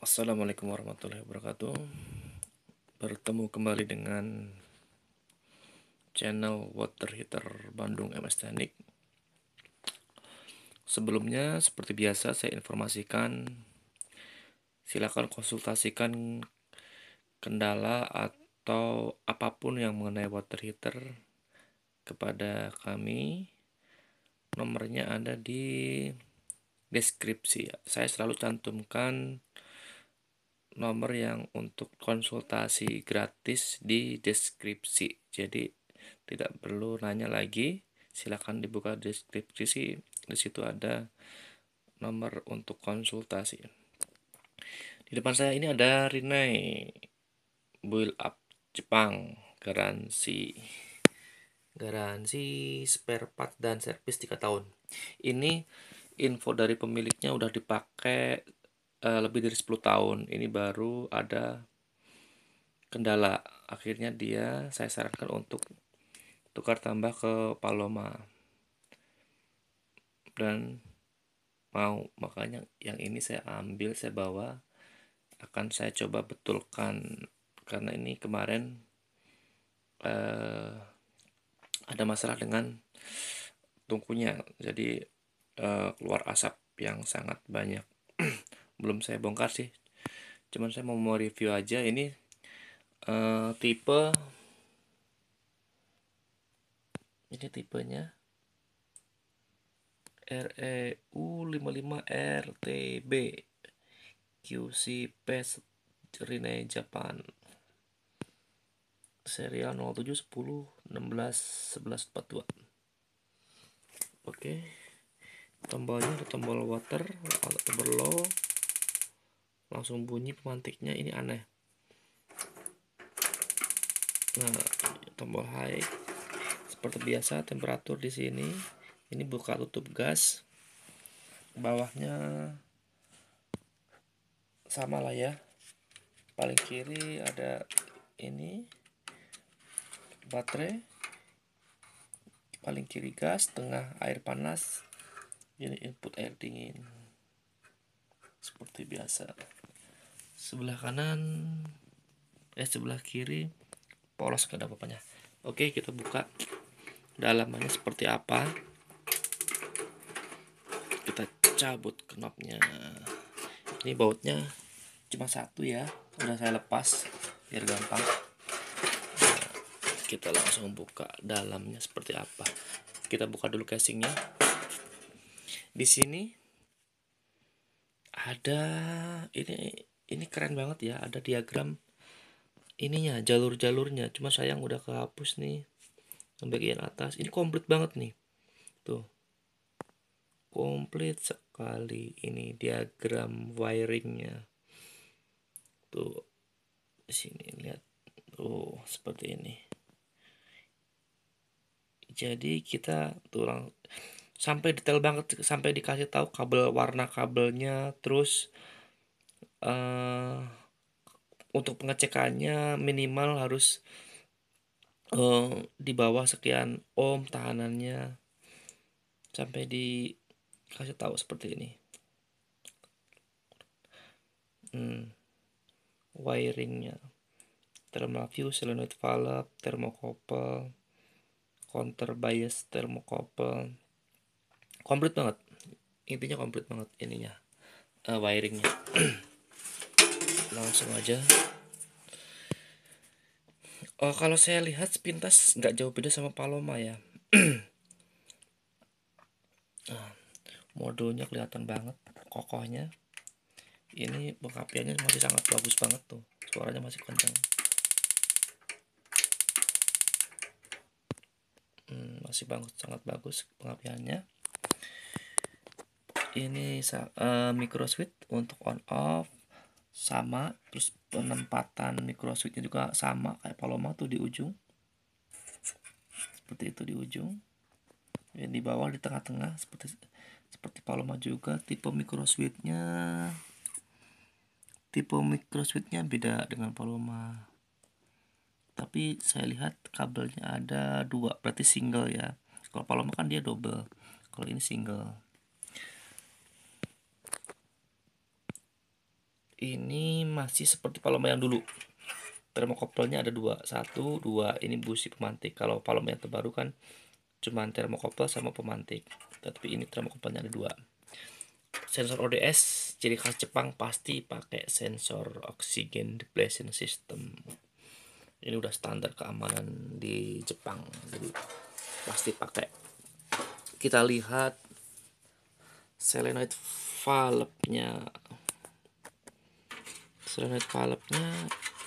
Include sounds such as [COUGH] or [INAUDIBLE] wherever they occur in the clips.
Assalamualaikum warahmatullahi wabarakatuh Bertemu kembali dengan channel Water Heater Bandung MS Teknik Sebelumnya seperti biasa saya informasikan Silakan konsultasikan kendala atau apapun yang mengenai water heater kepada kami Nomornya ada di deskripsi Saya selalu cantumkan nomor yang untuk konsultasi gratis di deskripsi. Jadi tidak perlu nanya lagi. Silakan dibuka deskripsi. Di situ ada nomor untuk konsultasi. Di depan saya ini ada Rinai Build Up Jepang garansi garansi spare part dan servis tiga tahun. Ini info dari pemiliknya udah dipakai Eh, lebih dari 10 tahun ini baru ada kendala akhirnya dia saya sarankan untuk tukar tambah ke Paloma dan mau makanya yang ini saya ambil saya bawa akan saya coba betulkan karena ini kemarin eh, ada masalah dengan tungkunya jadi eh, keluar asap yang sangat banyak [CLEARS THROAT] belum saya bongkar sih cuman saya mau review aja ini uh, tipe ini tipenya REU55RTB QC Pest Rene Japan serial 07 10 16 11 42 oke tombolnya ada tombol water atau tombol low langsung bunyi pemantiknya ini aneh nah tombol high seperti biasa temperatur di sini ini buka tutup gas bawahnya sama lah ya paling kiri ada ini baterai paling kiri gas tengah air panas ini input air dingin seperti biasa sebelah kanan eh sebelah kiri polos gak ada apa-apanya oke kita buka dalamannya seperti apa kita cabut knopnya ini bautnya cuma satu ya udah saya lepas biar gampang nah, kita langsung buka dalamnya seperti apa kita buka dulu casingnya di sini ada ini ini keren banget ya ada diagram ininya jalur-jalurnya cuma sayang udah kehapus nih yang bagian atas ini komplit banget nih tuh komplit sekali ini diagram wiringnya tuh sini lihat tuh seperti ini jadi kita tulang sampai detail banget sampai dikasih tahu kabel warna kabelnya terus uh, untuk pengecekannya minimal harus uh, di bawah sekian ohm tahanannya sampai di kasih tahu seperti ini hmm, wiringnya thermal fuse solenoid valve thermocouple counter bias thermocouple komplit banget intinya komplit banget ininya uh, wiringnya [CLEARS THROAT] langsung aja oh, kalau saya lihat sepintas nggak jauh beda sama Paloma ya nah, [CLEARS THROAT] modulnya kelihatan banget kokohnya ini pengapiannya masih sangat bagus banget tuh suaranya masih kencang hmm, masih bagus sangat bagus pengapiannya ini uh, micro switch untuk on off sama terus penempatan switchnya juga sama kayak Paloma tuh di ujung seperti itu di ujung yang eh, di bawah di tengah-tengah seperti seperti Paloma juga tipe switchnya tipe switchnya beda dengan Paloma tapi saya lihat kabelnya ada dua berarti single ya kalau Paloma kan dia double kalau ini single ini masih seperti paloma yang dulu Termokopelnya ada dua satu dua ini busi pemantik kalau paloma yang terbaru kan cuma termokopel sama pemantik tapi ini termokopelnya ada dua sensor ODS ciri khas Jepang pasti pakai sensor oksigen depletion system ini udah standar keamanan di Jepang jadi pasti pakai kita lihat selenoid valve-nya surat palepnya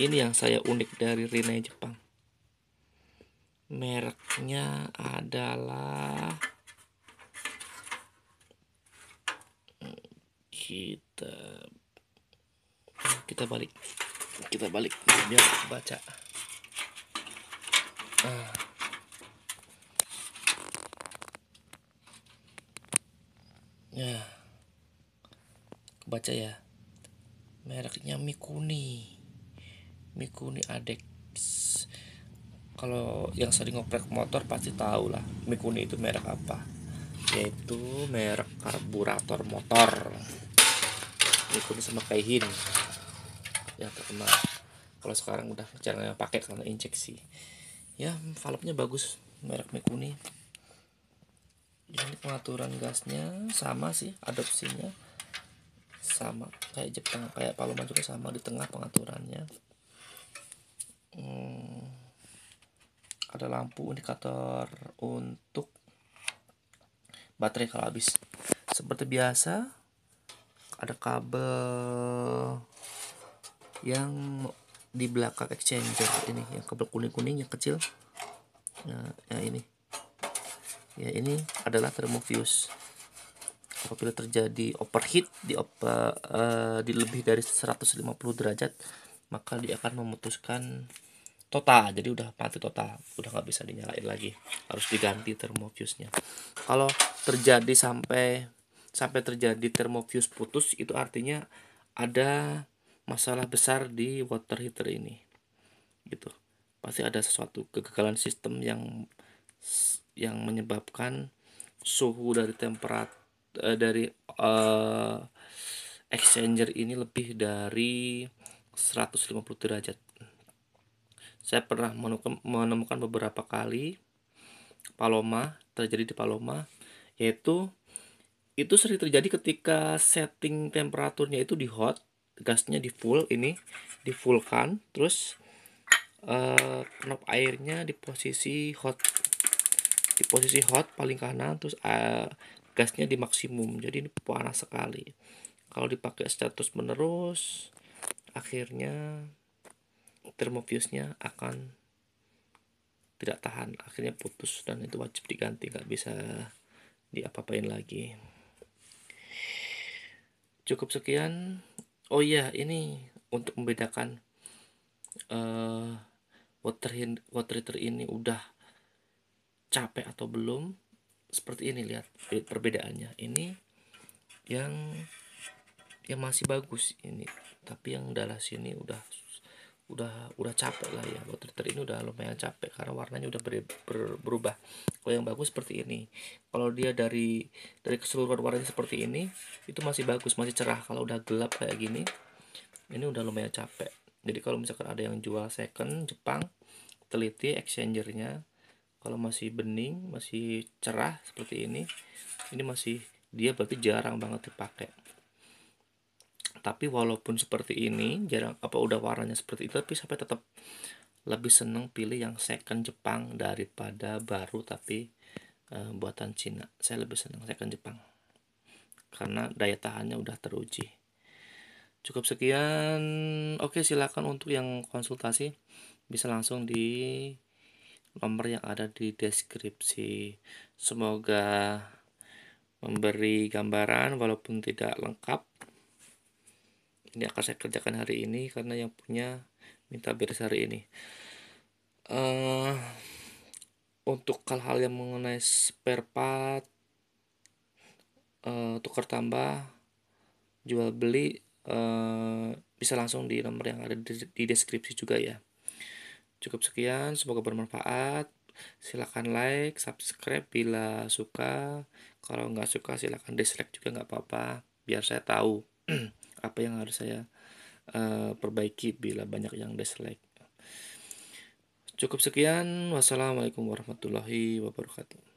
ini yang saya unik dari Rinai Jepang. Mereknya adalah kita kita balik kita balik biar baca ah. ya kebaca ya mereknya Mikuni Mikuni Adex kalau yang sering ngoprek motor pasti tahu lah Mikuni itu merek apa yaitu merek karburator motor Mikuni sama Kaihin yang terkenal kalau sekarang udah yang pakai karena injeksi ya valve-nya bagus merek Mikuni ini pengaturan gasnya sama sih adopsinya sama kayak Jepang kayak palu juga sama di tengah pengaturannya hmm, ada lampu indikator untuk baterai kalau habis seperti biasa ada kabel yang di belakang exchanger ini yang kabel kuning kuning yang kecil nah ya ini ya ini adalah thermofuse apabila terjadi overheat di uh, di lebih dari 150 derajat maka dia akan memutuskan total jadi udah mati total udah nggak bisa dinyalain lagi harus diganti termofusnya. kalau terjadi sampai sampai terjadi termofus putus itu artinya ada masalah besar di water heater ini gitu pasti ada sesuatu kegagalan sistem yang yang menyebabkan suhu dari temperat uh, dari uh, exchanger ini lebih dari 150 derajat. Saya pernah menemukan beberapa kali Paloma terjadi di Paloma yaitu itu sering terjadi ketika setting temperaturnya itu di hot, gasnya di full ini di full kan, terus eh, knob airnya di posisi hot di posisi hot paling kanan terus eh, gasnya di maksimum jadi ini panas sekali kalau dipakai status menerus akhirnya termofusnya akan tidak tahan akhirnya putus dan itu wajib diganti nggak bisa diapa-apain lagi cukup sekian oh iya ini untuk membedakan uh, water water heater ini udah capek atau belum seperti ini lihat eh, perbedaannya ini yang yang masih bagus ini tapi yang dalam sini udah udah udah capek lah ya Twitter ini udah lumayan capek karena warnanya udah ber, ber, berubah kalau yang bagus seperti ini kalau dia dari dari keseluruhan warnanya seperti ini itu masih bagus masih cerah kalau udah gelap kayak gini ini udah lumayan capek jadi kalau misalkan ada yang jual second Jepang teliti exchangernya kalau masih bening masih cerah seperti ini ini masih dia berarti jarang banget dipakai tapi walaupun seperti ini jarang apa udah warnanya seperti itu tapi sampai tetap lebih seneng pilih yang second Jepang daripada baru tapi e, buatan Cina saya lebih seneng second Jepang karena daya tahannya udah teruji cukup sekian oke silakan untuk yang konsultasi bisa langsung di nomor yang ada di deskripsi. Semoga memberi gambaran walaupun tidak lengkap. Ini akan saya kerjakan hari ini karena yang punya minta beres hari ini. Uh, untuk hal-hal yang mengenai spare part, uh, tukar tambah, jual beli, uh, bisa langsung di nomor yang ada di, di deskripsi juga ya. Cukup sekian, semoga bermanfaat. Silahkan like, subscribe bila suka. Kalau nggak suka silahkan dislike juga nggak apa-apa. Biar saya tahu [CLEARS THROAT] apa yang harus saya uh, perbaiki bila banyak yang dislike. Cukup sekian. Wassalamualaikum warahmatullahi wabarakatuh.